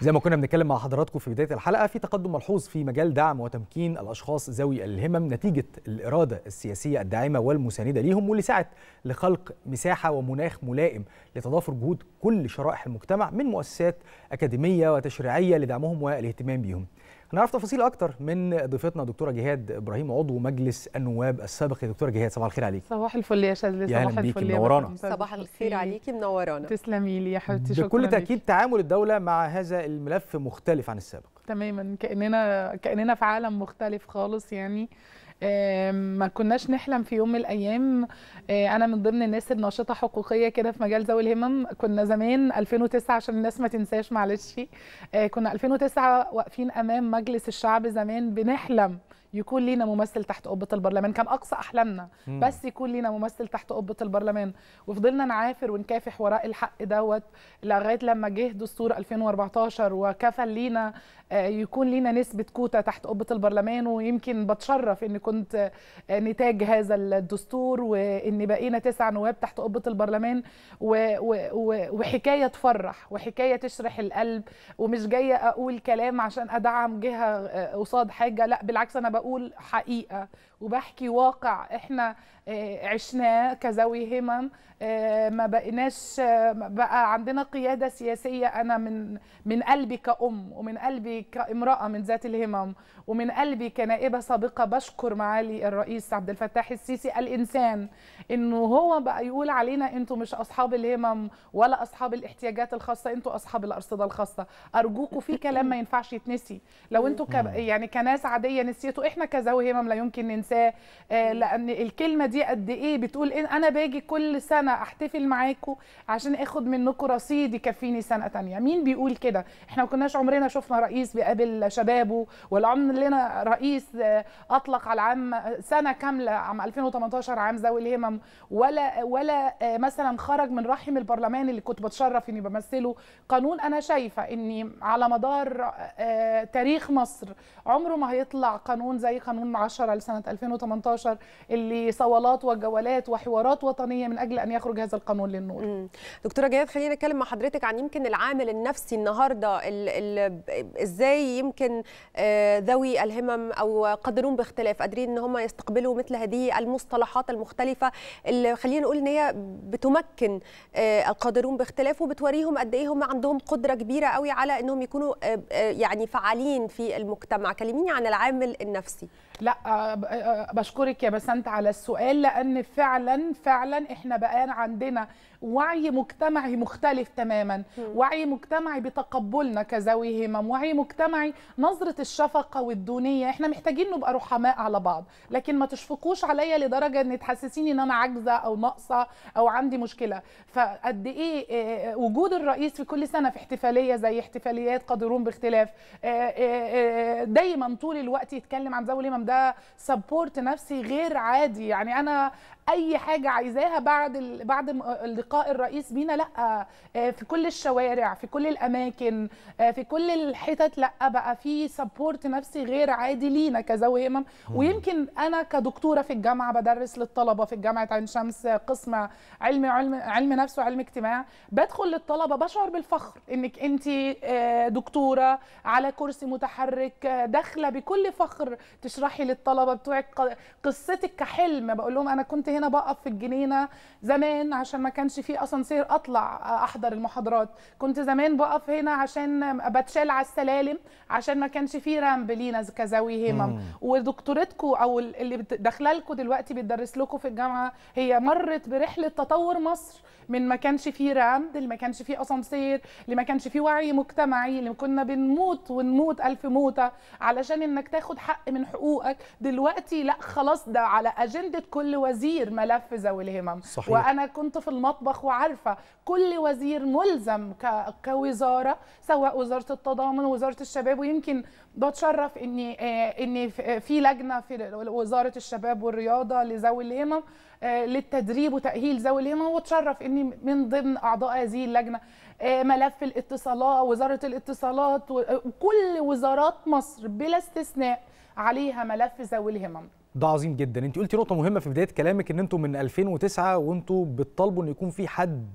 زي ما كنا بنتكلم مع حضراتكم في بدايه الحلقه في تقدم ملحوظ في مجال دعم وتمكين الاشخاص ذوي الهمم نتيجه الاراده السياسيه الداعمه والمسانده ليهم واللي سعت لخلق مساحه ومناخ ملائم لتضافر جهود كل شرائح المجتمع من مؤسسات اكاديميه وتشريعيه لدعمهم والاهتمام بيهم. هنعرف تفاصيل اكتر من ضيفتنا دكتوره جهاد ابراهيم عضو مجلس النواب السابق يا دكتوره جهاد صباح الخير عليك صباح الفل يا شاذلي صباح الفل يا منورانا صباح الخير عليكي منورانا تسلمي لي يا حبيبتي شكرا بكل تاكيد تعامل الدوله مع هذا الملف مختلف عن السابق تماما كاننا كاننا في عالم مختلف خالص يعني ما كناش نحلم في يوم من الايام آه، انا من ضمن الناس الناشطه حقوقيه كده في مجال ذوي الهمم كنا زمان 2009 عشان الناس ما تنساش معلش آه، كنا 2009 واقفين امام مجلس الشعب زمان بنحلم يكون لينا ممثل تحت قبه البرلمان كان اقصى احلامنا بس يكون لينا ممثل تحت قبه البرلمان وفضلنا نعافر ونكافح وراء الحق دوت لغايه لما جه دستور 2014 وكفل لينا آه، يكون لينا نسبه كوتا تحت قبه البرلمان ويمكن بتشرف ان كنت آه، نتاج هذا الدستور وان بقينا تسع نواب تحت قبه البرلمان وحكايه تفرح وحكايه تشرح القلب ومش جايه اقول كلام عشان ادعم جهه آه، قصاد حاجه لا بالعكس انا بقول حقيقه وبحكي واقع احنا آه، عشناه كذوي همم آه، ما بقيناش آه، بقى عندنا قياده سياسيه انا من من قلبي كأم ومن قلبي كامراه من ذات الهمم ومن قلبي كنائبه سابقه بشكر معالي الرئيس عبد الفتاح السيسي الانسان انه هو بقى يقول علينا انتوا مش اصحاب الهمم ولا اصحاب الاحتياجات الخاصه انتوا اصحاب الارصده الخاصه ارجوكم في كلام ما ينفعش يتنسي لو انتوا يعني كناس عاديه نسيتوا احنا كذوي همم لا يمكن ننسى انساه آه، لان الكلمه دي قد ايه بتقول إيه انا باجي كل سنه احتفل معاكم عشان اخد منكم رصيد يكفيني سنه تانية مين بيقول كده احنا ما كناش عمرنا شفنا رئيس بيقابل شبابه ولا عمرنا رئيس آه، اطلق على العام سنه كامله عام 2018 عام ذوي الهمم ولا ولا آه، مثلا خرج من رحم البرلمان اللي كنت بتشرف اني بمثله قانون انا شايفه اني على مدار تاريخ مصر عمره ما هيطلع قانون زي قانون 10 لسنه 2018 اللي صولات وجولات وحوارات وطنيه من اجل ان يخرج هذا القانون للنور. مم. دكتوره جياد خلينا نتكلم مع حضرتك عن يمكن العامل النفسي النهارده ال ال ازاي يمكن آه، ذوي الهمم او قادرون باختلاف قادرين ان هم يستقبلوا مثل هذه المصطلحات المختلفه اللي خلينا نقول ان هي بتمكن آه، القادرون باختلاف وبتوريهم قد ايه هم عندهم قدره كبيره قوي على انهم يكونوا آه، يعني فعالين في المجتمع كلميني عن العامل النفسي لا بشكرك يا بسنت على السؤال لان فعلا فعلا احنا بقى عندنا وعي مجتمعي مختلف تماما وعي مجتمعي بتقبلنا كذوي همم وعي مجتمعي نظره الشفقه والدونيه احنا محتاجين نبقى رحماء على بعض لكن ما تشفقوش عليا لدرجه ان تحسسيني ان انا عاجزه او ناقصه او عندي مشكله فقد ايه آه، آه، وجود الرئيس في كل سنه في احتفاليه زي احتفاليات قادرون باختلاف آه، دايما طول الوقت يتكلم عن ذوي الهمم ده سبورت سبورت نفسي غير عادي يعني انا اي حاجه عايزاها بعد بعد لقاء الرئيس بينا لا آه، في كل الشوارع في كل الاماكن آه، في كل الحتت لا بقى في سبورت نفسي غير عادي لينا كذوي همم ويمكن انا كدكتوره في الجامعه بدرس للطلبه في جامعه عين شمس قسم علم علم علم نفس وعلم اجتماع بدخل للطلبه بشعر بالفخر انك انت آه، دكتوره على كرسي متحرك داخله بكل فخر تشرحي للطلبه بتوعك قصتك كحلم بقول لهم انا كنت هنا بقف في الجنينه زمان عشان ما كانش في اسانسير اطلع آه، احضر المحاضرات كنت زمان بقف هنا عشان بتشال على السلالم عشان ما كانش في رامب لينا كذوي همم ودكتورتكم او اللي داخله لكم دلوقتي بتدرس لكم في الجامعه هي مرت برحله تطور مصر من ما كانش فيه رامد اللي ما كانش فيه اسانسير اللي ما كانش فيه وعي مجتمعي اللي كنا بنموت ونموت الف موته علشان انك تاخد حق من حقوقك دلوقتي لا خلاص ده على اجنده كل وزير الملف ذوي الهمم صحيح. وانا كنت في المطبخ وعارفه كل وزير ملزم كوزاره سواء وزاره التضامن وزاره الشباب ويمكن بتشرف اني آه، ان في لجنه في وزاره الشباب والرياضه لذوي الهمم آه، للتدريب وتاهيل ذوي الهمم واتشرف اني من ضمن اعضاء هذه اللجنه آه، ملف الاتصالات وزاره الاتصالات وكل وزارات مصر بلا استثناء عليها ملف ذوي الهمم ده عظيم جدا انت قلتي نقطه مهمه في بدايه كلامك ان انتم من 2009 وانتم بتطالبوا ان يكون في حد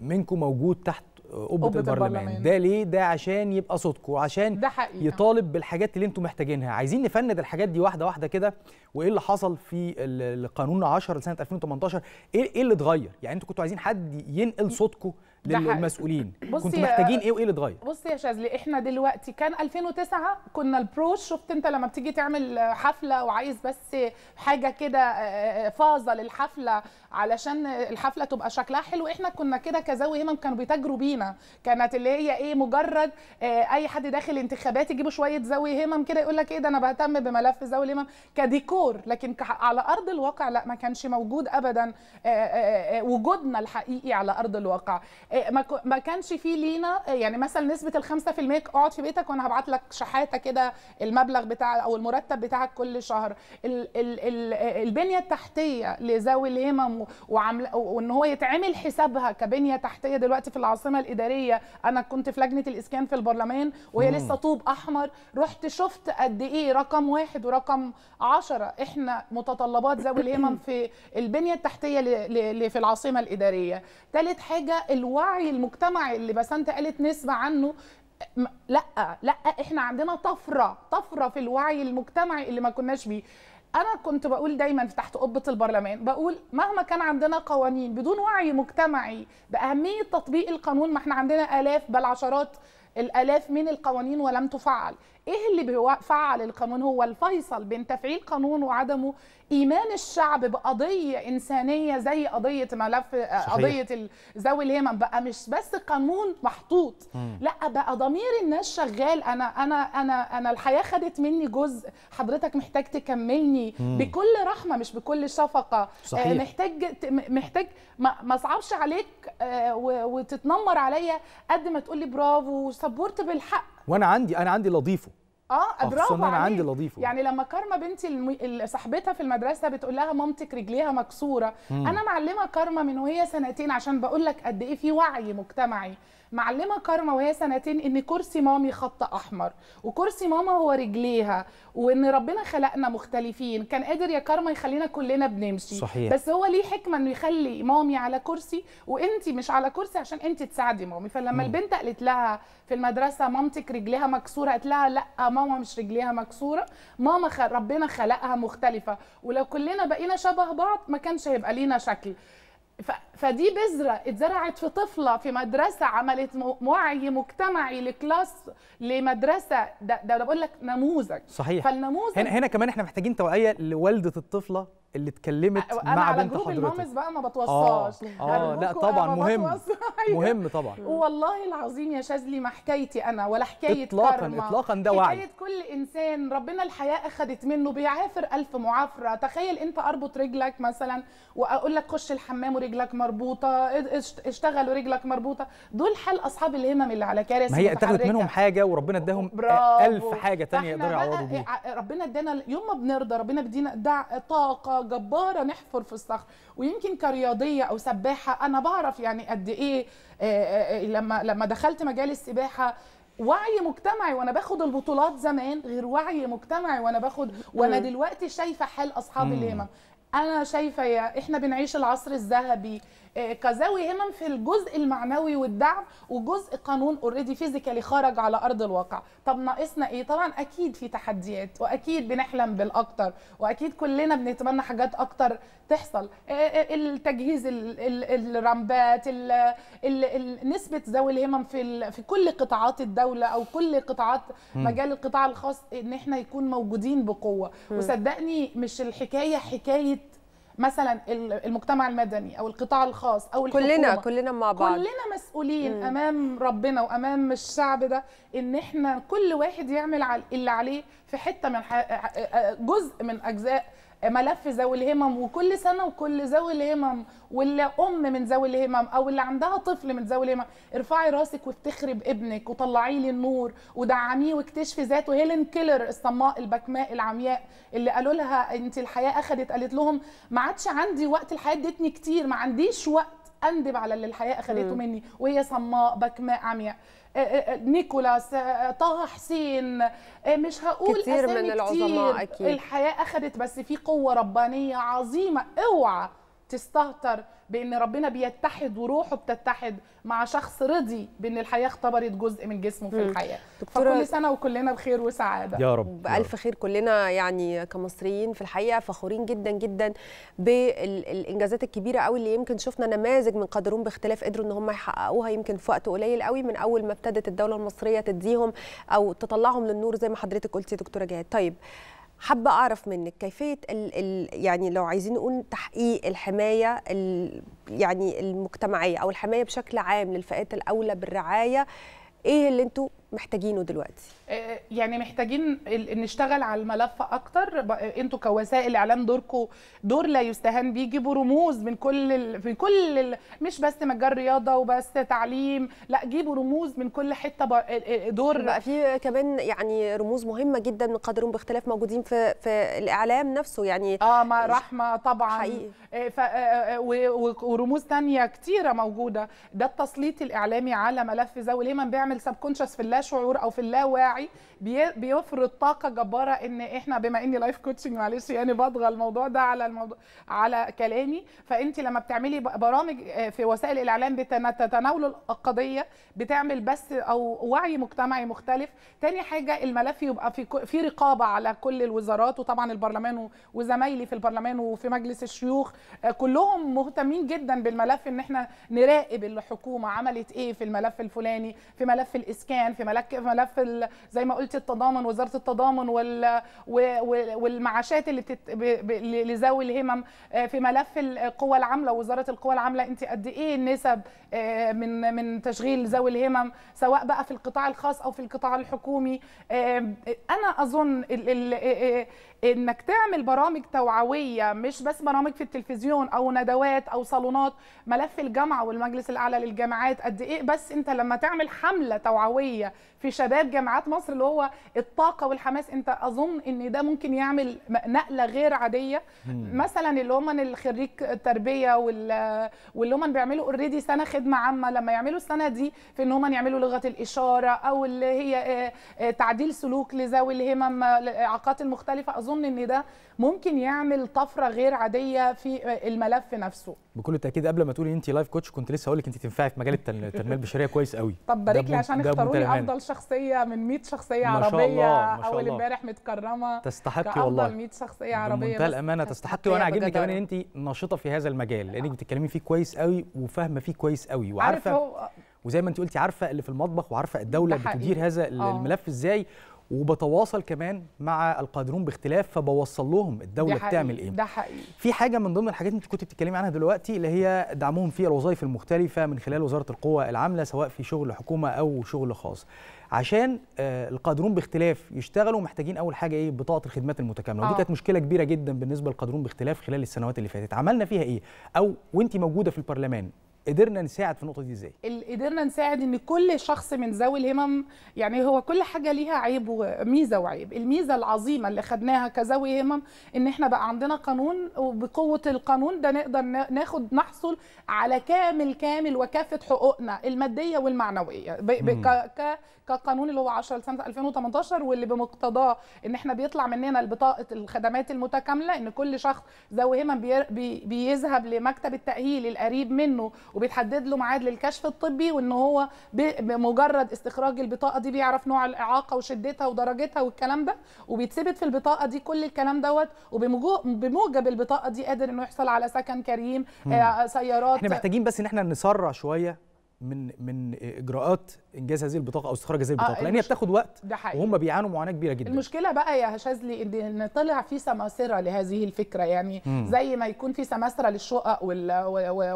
منكم موجود تحت قبة البرلمان. البرلمان ده ليه ده عشان يبقى صوتكم عشان ده حقيقة. يطالب بالحاجات اللي انتم محتاجينها عايزين نفند الحاجات دي واحده واحده كده وايه اللي حصل في القانون 10 لسنه 2018 إيه-, ايه اللي اتغير يعني انتوا كنتوا عايزين حد ينقل صوتكم للمسؤولين كنتوا محتاجين ايه وايه اللي اتغير بص يا شاذلي احنا دلوقتي كان 2009 كنا البروش شفت انت لما بتيجي تعمل حفله وعايز بس حاجه كده آه، آه، آه، فازه للحفله علشان الحفله تبقى شكلها حلو احنا كنا كده كذوي همم كانوا بيتاجروا بينا كانت اللي هي ايه مجرد اي حد داخل انتخابات يجيبوا شويه ذوي همم كده يقول لك ايه ده انا بهتم بملف ذوي الهمم كديكور لكن على ارض الواقع لا ما كانش موجود ابدا وجودنا الحقيقي على ارض الواقع إيه، ما كانش فيه لينا إيه، يعني مثلا نسبه ال 5% اقعد في بيتك وانا هبعت لك شحاته كده المبلغ بتاع او المرتب بتاعك كل شهر ال ال ال البنيه التحتيه لذوي الهمم وان هو يتعمل حسابها كبنيه تحتيه دلوقتي في العاصمه الاداريه انا كنت في لجنه الاسكان في البرلمان وهي لسه طوب احمر رحت شفت قد ايه رقم واحد ورقم عشرة احنا متطلبات ذوي الهمم في البنيه التحتيه في العاصمه الاداريه ثالث حاجه الو الوعي المجتمعي اللي بسنت قالت نسمع عنه لا لا احنا عندنا طفره طفره في الوعي المجتمعي اللي ما كناش بيه انا كنت بقول دايما تحت قبه البرلمان بقول مهما كان عندنا قوانين بدون وعي مجتمعي باهميه تطبيق القانون ما احنا عندنا الاف بل عشرات الالاف من القوانين ولم تفعل ايه اللي بيفعل القانون هو الفيصل بين تفعيل قانون وعدمه ايمان الشعب بقضيه انسانيه زي قضيه ملف قضيه ذوي الهمم بقى مش بس قانون محطوط لا بقى ضمير الناس شغال انا انا انا انا الحياه خدت مني جزء حضرتك محتاج تكملني مم. بكل رحمه مش بكل شفقه آه، صحيح. محتاج محتاج ما اصعبش عليك آه، وتتنمر عليا قد ما تقول لي برافو سبورت بالحق وانا عندي انا عندي لضيفه آه،, اه برافو انا عندي لضيفه يعني لما كارما بنتي المي... صاحبتها في المدرسه بتقول لها مامتك رجليها مكسوره مم. انا معلمه كارما من وهي سنتين عشان بقول لك قد ايه في وعي مجتمعي معلمه كارما وهي سنتين ان كرسي مامي خط احمر وكرسي ماما هو رجليها وان ربنا خلقنا مختلفين كان قادر يا كارما يخلينا كلنا بنمشي صحيح. بس هو ليه حكمه انه يخلي مامي على كرسي وانت مش على كرسي عشان انت تساعدي مامي فلما مم. البنت قالت لها في المدرسه مامتك رجليها مكسوره قالت لها لا ماما مش رجليها مكسوره ماما خل... ربنا خلقها مختلفه ولو كلنا بقينا شبه بعض ما كانش هيبقى لينا شكل فدي بذره اتزرعت في طفله في مدرسه عملت وعي مجتمعي لكلاس لمدرسه ده ده بقول لك نموذج صحيح فالنموذج هنا, هنا كمان احنا محتاجين توعيه لوالده الطفله اللي اتكلمت مع بنت حضرتك انا على جروب المامز بقى ما بتوصاش اه, آه لا طبعا مهم مهم طبعا والله العظيم يا شاذلي ما حكايتي انا ولا حكايه اطلاقا كارما. اطلاقا ده وعي حكايه كل انسان ربنا الحياه اخذت منه بيعافر الف معافره تخيل انت اربط رجلك مثلا واقول لك خش الحمام ورجلك مربوطه اشتغل ورجلك مربوطه دول حال اصحاب الهمم اللي على كراسي ما هي اتاخدت منهم حاجه وربنا اداهم الف حاجه ثانيه يقدروا يعوضوا بيها ربنا ادانا يوم ما بنرضى ربنا بيدينا طاقه جباره نحفر في الصخر ويمكن كرياضيه او سباحه انا بعرف يعني قد ايه آه، آه، آه، لما لما دخلت مجال السباحه وعي مجتمعي وانا باخد البطولات زمان غير وعي مجتمعي وانا باخد وانا دلوقتي شايفه حال اصحاب الهمم انا شايفه يا احنا بنعيش العصر الذهبي كزاوي همم في الجزء المعنوي والدعم وجزء قانون اوريدي فيزيكالي خرج على ارض الواقع طب ناقصنا ايه طبعا اكيد في تحديات واكيد بنحلم بالاكتر واكيد كلنا بنتمنى حاجات اكتر تحصل إيه، إيه، إيه، التجهيز الرمبات نسبه ذوي الهمم في في كل قطاعات الدوله او كل قطاعات مجال القطاع الخاص ان احنا يكون موجودين بقوه وصدقني مش الحكايه حكايه مثلا المجتمع المدني او القطاع الخاص او الحكومه كلنا كلنا مع بعض كلنا مسؤولين م. امام ربنا وامام الشعب ده ان احنا كل واحد يعمل اللي عليه في حته من جزء من اجزاء ملف ذوي الهمم وكل سنه وكل ذوي الهمم واللي ام من ذوي الهمم او اللي عندها طفل من ذوي الهمم ارفعي راسك وافتخري بابنك وطلعي لي النور ودعميه واكتشفي ذاته هيلين كيلر الصماء البكماء العمياء اللي قالوا لها انت الحياه اخذت قالت لهم ما عادش عندي وقت الحياه ادتني كتير ما عنديش وقت اندب على اللي الحياه اخذته مني وهي صماء بكماء عمياء آه، آه، آه، نيكولاس طه حسين مش هقول كتير من العظماء اكيد الحياه اخذت بس في قوه ربانيه عظيمه اوعى تستهتر بان ربنا بيتحد وروحه بتتحد مع شخص رضي بان الحياه اختبرت جزء من جسمه في الحياه فكل سنه وكلنا بخير وسعاده يا رب بالف خير كلنا يعني كمصريين في الحقيقه فخورين جدا جدا بالانجازات الكبيره قوي اللي يمكن شفنا نماذج من قادرون باختلاف قدروا ان هم يحققوها يمكن في وقت قليل قوي من اول ما ابتدت الدوله المصريه تديهم او تطلعهم للنور زي ما حضرتك قلتي يا دكتوره جهاد طيب حابه اعرف منك كيفيه الـ الـ يعني لو عايزين نقول تحقيق الحمايه يعني المجتمعيه او الحمايه بشكل عام للفئات الاولى بالرعايه ايه اللي انتوا محتاجينه دلوقتي آه، يعني محتاجين نشتغل على الملف اكتر انتوا كوسائل اعلام دوركم دور لا يستهان بيه جيبوا رموز من كل ال... في كل ال... مش بس مجال رياضه وبس تعليم لا جيبوا رموز من كل حته ب... آه، آه، دور بقى في كمان يعني رموز مهمه جدا قادرون باختلاف موجودين في في الاعلام نفسه يعني اه ما رحمه طبعا حقيقي. ف... ورموز ثانيه كتيره موجوده ده التسليط الاعلامي على ملف ذوي الهمم بيعمل سب كونشس في اللاش اللاشعور او في اللاوعي بيفرض طاقه جباره ان احنا بما اني لايف كوتشنج معلش يعني بضغى الموضوع ده على الموضوع على كلامي فانت لما بتعملي برامج آه، في وسائل الاعلام بتتناول القضيه بتعمل بس او وعي مجتمعي مختلف تاني حاجه الملف يبقى في في رقابه على كل الوزارات وطبعا البرلمان وزمايلي في البرلمان وفي مجلس الشيوخ آه، كلهم مهتمين جدا بالملف ان احنا نراقب الحكومه عملت ايه في الملف الفلاني في ملف الاسكان في ملف ملف زي ما قلت قلت التضامن وزاره التضامن وال والمعاشات اللي بتت... ب... لذوي الهمم آه، في ملف القوى العامله وزاره القوى العامله انت قد ايه النسب آه، من من تشغيل ذوي الهمم سواء بقى في القطاع الخاص او في القطاع الحكومي آه، انا اظن انك تعمل برامج توعويه مش بس برامج في التلفزيون او ندوات او صالونات ملف الجامعه والمجلس الاعلى للجامعات قد ايه بس انت لما تعمل حمله توعويه في شباب جامعات مصر اللي هو الطاقه والحماس انت اظن ان ده ممكن يعمل نقله غير عاديه مثلا اللي هم الخريج التربيه واللي هم بيعملوا اوريدي سنه خدمه عامه لما يعملوا السنه دي في ان هم يعملوا لغه الاشاره او اللي هي آه، آه، تعديل سلوك لذوي الهمم الاعاقات آه، المختلفه اظن ان ده ممكن يعمل طفره غير عاديه في الملف نفسه بكل تاكيد قبل ما تقولي انت لايف كوتش كنت لسه هقول لك انت تنفعي في مجال التنميه البشريه كويس قوي طب بارك لي عشان اختاروا لي افضل شخصيه من 100 شخصيه ما شاء الله. ما شاء اول امبارح متكرمه تستحقي والله افضل 100 شخصيه عربيه بمنتهى الامانه تستحقي وانا عاجبني كمان ان انت نشطه في هذا المجال لانك بتتكلمي فيه كويس قوي وفاهمه فيه كويس قوي وعارفه وزي ما انت قلتي عارفه اللي في المطبخ وعارفه الدوله بتدير هذا آه. الملف ازاي وبتواصل كمان مع القادرون باختلاف فبوصل لهم الدوله ده بتعمل ايه ده حقيقي في حاجه من ضمن الحاجات اللي انت كنت بتتكلمي عنها دلوقتي اللي هي دعمهم في الوظائف المختلفه من خلال وزاره القوى العامله سواء في شغل حكومه او شغل خاص عشان آه القادرون باختلاف يشتغلوا محتاجين اول حاجه ايه بطاقه الخدمات المتكامله آه. ودي كانت مشكله كبيره جدا بالنسبه للقادرون باختلاف خلال السنوات اللي فاتت عملنا فيها ايه او وانت موجوده في البرلمان قدرنا نساعد في النقطه دي ازاي قدرنا نساعد ان كل شخص من ذوي الهمم يعني هو كل حاجه ليها عيب وميزه وعيب الميزه العظيمه اللي خدناها كذوي همم ان احنا بقى عندنا قانون وبقوه القانون ده نقدر ناخد نحصل على كامل كامل وكافه حقوقنا الماديه والمعنويه كقانون اللي هو 10 سنه 2018 واللي بمقتضاه ان احنا بيطلع مننا البطاقه الخدمات المتكامله ان كل شخص ذوي همم بيذهب لمكتب التاهيل القريب منه وبيتحدد له ميعاد للكشف الطبي وان هو بمجرد استخراج البطاقه دي بيعرف نوع الاعاقه وشدتها ودرجتها والكلام ده وبيتثبت في البطاقه دي كل الكلام دوت وبموجب البطاقه دي قادر انه يحصل على سكن كريم آه، سيارات احنا محتاجين بس ان احنا نسرع شويه من من اجراءات انجاز هذه البطاقه او استخراج هذه البطاقه آه لان هي بتاخد وقت ده حقيقي. وهم بيعانوا معاناه كبيره جدا المشكله بقى يا شاذلي ان طلع في سماسره لهذه الفكره يعني م. زي ما يكون في سماسره للشقق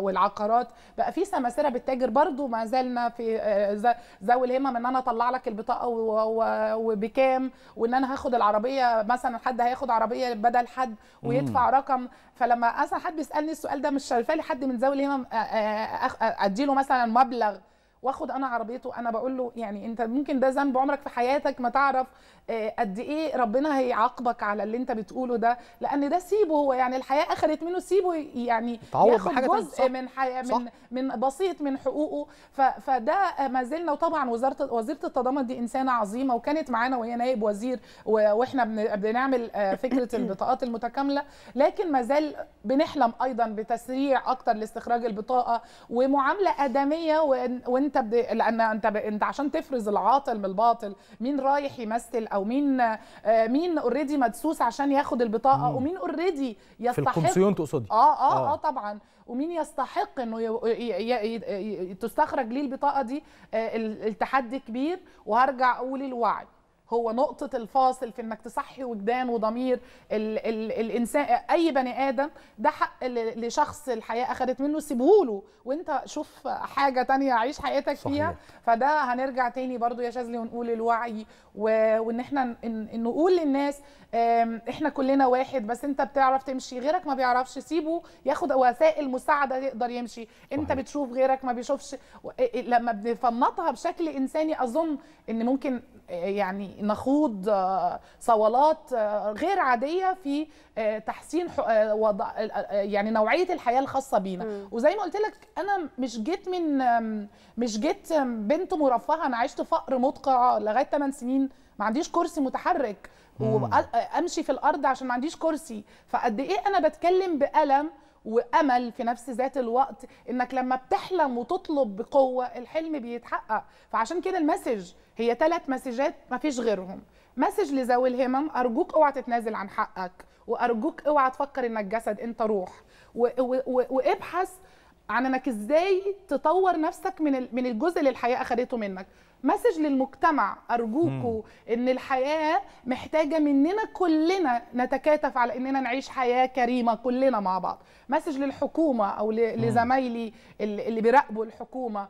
والعقارات بقى في سماسره بالتاجر برضو ما زلنا في آه، ذوي الهمم ان انا اطلع لك البطاقه وبكام وان انا هاخد العربيه مثلا حد هياخد عربيه بدل حد ويدفع م. رقم فلما اصلا حد بيسالني السؤال ده مش شايفه لي حد من ذوي الهمم آه، آه، اديله مثلا مبلغ واخد انا عربيته انا بقول له يعني انت ممكن ده ذنب عمرك في حياتك ما تعرف آه، قد ايه ربنا هيعاقبك على اللي انت بتقوله ده لان ده سيبه هو يعني الحياه اخذت منه سيبه يعني ياخد جزء صح. من حياة من من بسيط من حقوقه فده ما زلنا وطبعا وزاره وزيره التضامن دي انسانه عظيمه وكانت معانا وهي نائب وزير واحنا بنعمل آه، فكره البطاقات المتكامله لكن ما زال بنحلم ايضا بتسريع اكتر لاستخراج البطاقه ومعامله ادميه وانت انت بد... لان انت ب... انت عشان تفرز العاطل من الباطل مين رايح يمثل او مين آه، مين اوريدي مدسوس عشان ياخد البطاقه مم. ومين اوريدي يستحق في الكومسيون تقصدي آه, اه اه اه طبعا ومين يستحق انه ي... ي... ي... تستخرج ليه البطاقه دي آه، التحدي كبير وهرجع اقول الوعي هو نقطة الفاصل في انك تصحي وجدان وضمير ال ال الانسان اي بني ادم ده حق لشخص الحياة اخذت منه سيبهوله وانت شوف حاجة تانية عيش حياتك صحيح. فيها فده هنرجع تاني برضو يا شاذلي ونقول الوعي وان احنا نقول للناس احنا كلنا واحد بس انت بتعرف تمشي غيرك ما بيعرفش سيبه ياخد وسائل مساعدة يقدر يمشي انت صحيح. بتشوف غيرك ما بيشوفش لما بنفنطها بشكل انساني اظن ان ممكن آه، يعني نخوض آه، صوالات آه، غير عاديه في آه، تحسين وضع يعني نوعيه الحياه الخاصه بينا وزي ما قلت لك انا مش جيت من مش جيت بنت مرفهه انا عشت فقر مدقع لغايه 8 سنين ما عنديش كرسي متحرك وامشي في الارض عشان ما عنديش كرسي فقد ايه انا بتكلم بالم وامل في نفس ذات الوقت انك لما بتحلم وتطلب بقوه الحلم بيتحقق فعشان كده المسج هي ثلاث مسجات ما فيش غيرهم مسج لذوي الهمم ارجوك اوعى تتنازل عن حقك وارجوك اوعى تفكر انك جسد انت روح و و و وابحث عن انك ازاي تطور نفسك من من الجزء اللي الحياه اخذته منك مسج للمجتمع ارجوكوا ان الحياه محتاجه مننا كلنا نتكاتف على اننا نعيش حياه كريمه كلنا مع بعض مسج للحكومه او لزمايلي اللي بيراقبوا الحكومه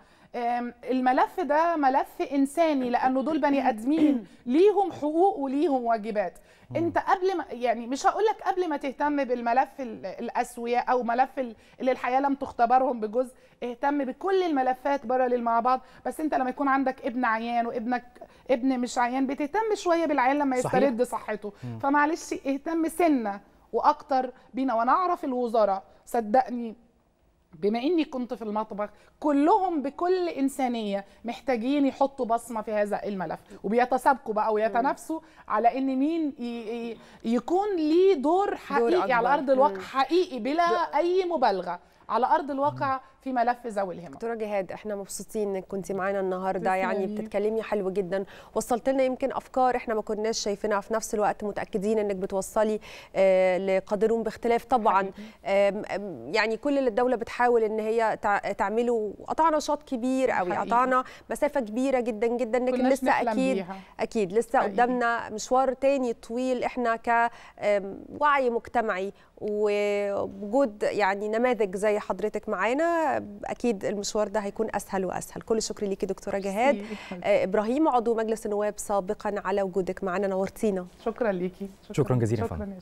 الملف ده ملف انساني لانه دول بني ادمين ليهم حقوق وليهم واجبات انت قبل ما يعني مش هقول لك قبل ما تهتم بالملف الاسوياء او ملف اللي الحياه لم تختبرهم بجزء اهتم بكل الملفات بره مع بعض بس انت لما يكون عندك ابن عيان وابنك ابن مش عيان بتهتم شويه بالعيان لما يسترد صحته فمعلش اهتم سنه واكتر بينا وانا اعرف الوزراء صدقني بما اني كنت في المطبخ كلهم بكل انسانيه محتاجين يحطوا بصمه في هذا الملف وبيتسابقوا بقى ويتنافسوا على ان مين يكون ليه دور حقيقي دور على ارض الواقع حقيقي بلا اي مبالغه على ارض الواقع في ملف ذوي الهمم دكتوره جهاد احنا مبسوطين انك كنت معانا النهارده يعني بتتكلمي حلو جدا وصلت لنا يمكن افكار احنا ما كناش شايفينها في نفس الوقت متاكدين انك بتوصلي آه لقادرون باختلاف طبعا يعني كل اللي الدوله بتحاول ان هي تعمله قطعنا شوط كبير قوي قطعنا مسافه كبيره جدا جدا لكن لسه اكيد بيها. اكيد لسه حقيقي. قدامنا مشوار تاني طويل احنا كوعي مجتمعي ووجود يعني نماذج زي حضرتك معانا اكيد المشوار ده هيكون اسهل واسهل كل الشكر ليكي دكتوره جهاد آه، ابراهيم عضو مجلس النواب سابقا على وجودك معنا نورتينا شكرا ليكي شكرا, شكرا جزيلا شكرا